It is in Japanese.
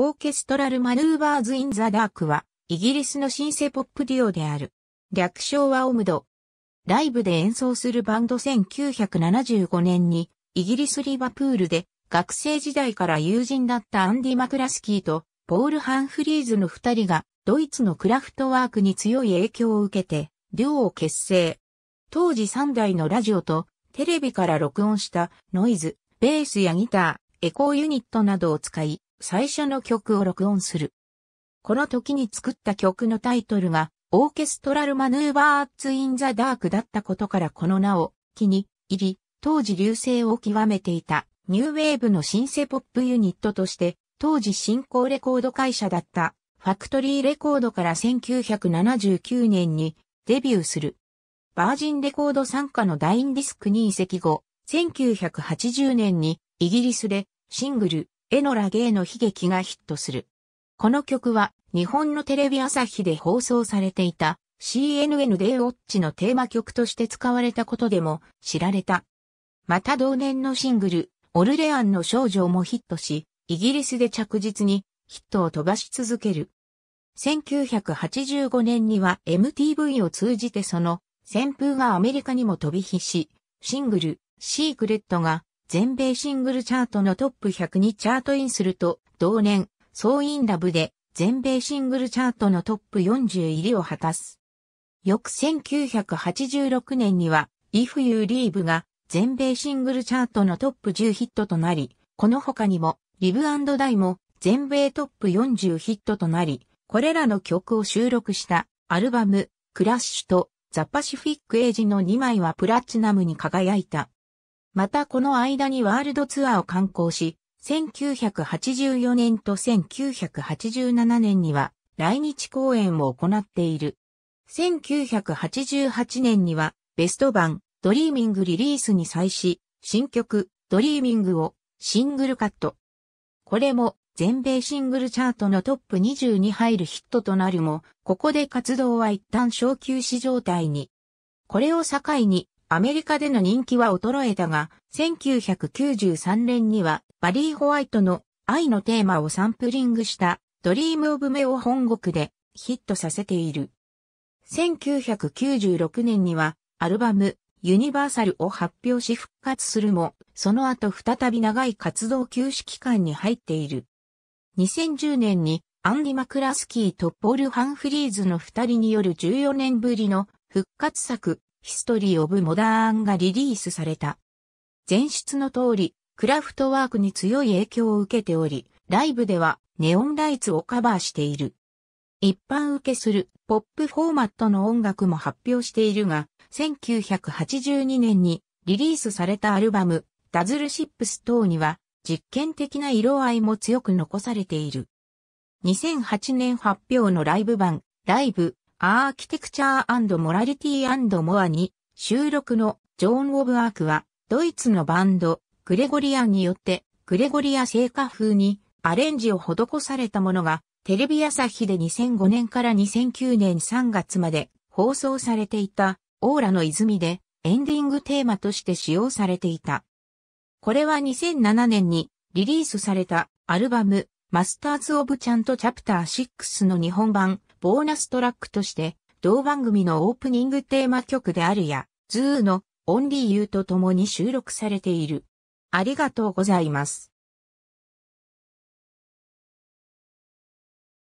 オーケストラルマヌーバーズ・イン・ザ・ダークは、イギリスのシンセポップデュオである。略称はオムド。ライブで演奏するバンド1975年に、イギリス・リバプールで、学生時代から友人だったアンディ・マクラスキーと、ポール・ハンフリーズの二人が、ドイツのクラフトワークに強い影響を受けて、デュオを結成。当時3台のラジオと、テレビから録音した、ノイズ、ベースやギター、エコーユニットなどを使い、最初の曲を録音する。この時に作った曲のタイトルが、オーケストラルマヌーバーツ・イン・ザ・ダークだったことからこの名を、気に入り、当時流星を極めていた、ニューウェーブのシンセポップユニットとして、当時新興レコード会社だった、ファクトリーレコードから1979年にデビューする。バージンレコード参加のダインディスクに移籍後、1980年にイギリスでシングルエノラ・ゲイの悲劇がヒットする。この曲は日本のテレビ朝日で放送されていた CNN デイウォッチのテーマ曲として使われたことでも知られた。また同年のシングル、オルレアンの少女もヒットし、イギリスで着実にヒットを飛ばし続ける。1985年には MTV を通じてその旋風がアメリカにも飛び火し、シングル、シークレットが全米シングルチャートのトップ100にチャートインすると、同年、ソーインラブで全米シングルチャートのトップ40入りを果たす。翌1986年には、If You Leave が全米シングルチャートのトップ10ヒットとなり、この他にも、リブダイも全米トップ40ヒットとなり、これらの曲を収録したアルバム、クラッシュとザ・パシフィック・エイジの2枚はプラチナムに輝いた。またこの間にワールドツアーを観光し、1984年と1987年には来日公演を行っている。1988年にはベスト版ドリーミングリリースに際し、新曲ドリーミングをシングルカット。これも全米シングルチャートのトップ20に入るヒットとなるも、ここで活動は一旦小休止状態に。これを境にアメリカでの人気は衰えたが、1993年にはバリー・ホワイトの愛のテーマをサンプリングしたドリーム・オブ・メを本国でヒットさせている。1996年にはアルバムユニバーサルを発表し復活するも、その後再び長い活動休止期間に入っている。2010年にアンディ・マクラスキーとポール・ハンフリーズの二人による14年ぶりの復活作ヒストリー・オブ・モダーンがリリースされた。前出の通り、クラフトワークに強い影響を受けており、ライブではネオンライツをカバーしている。一般受けするポップフォーマットの音楽も発表しているが、1982年にリリースされたアルバム、ダズルシップス等には実験的な色合いも強く残されている。2008年発表のライブ版、ライブ、アーキテクチャーモラリティモアに収録のジョーン・オブ・アークはドイツのバンドグレゴリアンによってグレゴリア聖歌風にアレンジを施されたものがテレビ朝日で2005年から2009年3月まで放送されていたオーラの泉でエンディングテーマとして使用されていた。これは2007年にリリースされたアルバムマスターズ・オブ・チャント・チャプター6の日本版ボーナストラックとして、同番組のオープニングテーマ曲であるや、ズーのオンリーユーと共に収録されている。ありがとうございます。